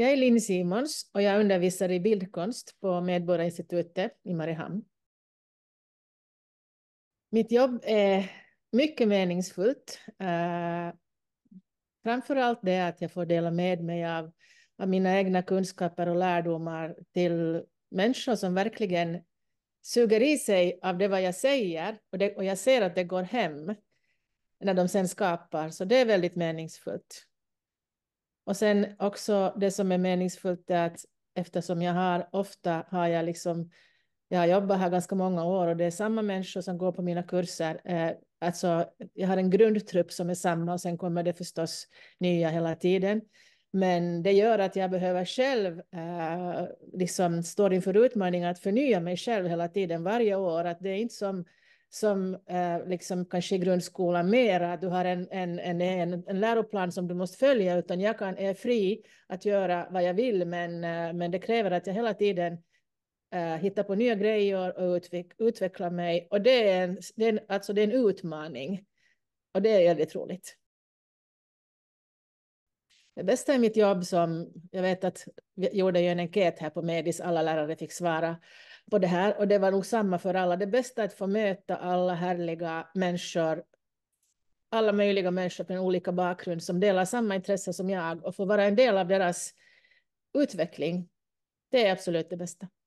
Jag är Linn Simons och jag undervisar i bildkonst på Medborgarinstitutet i Mariehamn. Mitt jobb är mycket meningsfullt. Uh, eh, framför allt det att jag får dela med mig av, av mina egna kunskaper och lärdomar till människor som verkligen suger i sig av det vad jag säger och, det, och jag ser att det går hem när de sen skapar, så det är väldigt meningsfullt. Och sen också det som är meningsfullt är att eftersom jag har ofta har jag liksom jag har jobbat här ganska många år och det är samma människor som går på mina kurser. Eh, alltså, jag har en grundtrupp som är samma och sen kommer det förstås nya hela tiden. Men det gör att jag behöver själv, eh, liksom står inför utmaningar att förnya mig själv hela tiden, varje år. Att det är inte som som eh, liksom kanske i grundskolan mera, att du har en, en, en, en, läroplan som du måste följa, utan jag kan, är fri att göra vad jag vill, men, eh, men det kräver att jag hela tiden eh, hittar på nya grejer och utveck, utvecklar mig. Och det är, en, det, är en, alltså det är en utmaning. Och det är väldigt roligt. Det bästa i mitt jobb som jag vet att vi gjorde ju en enkät här på Medis, alla lärare fick svara på det här och det var nog samma för alla. Det bästa är att få möta alla härliga människor, alla möjliga människor med olika bakgrund som delar samma intresse som jag och få vara en del av deras utveckling. Det är absolut det bästa.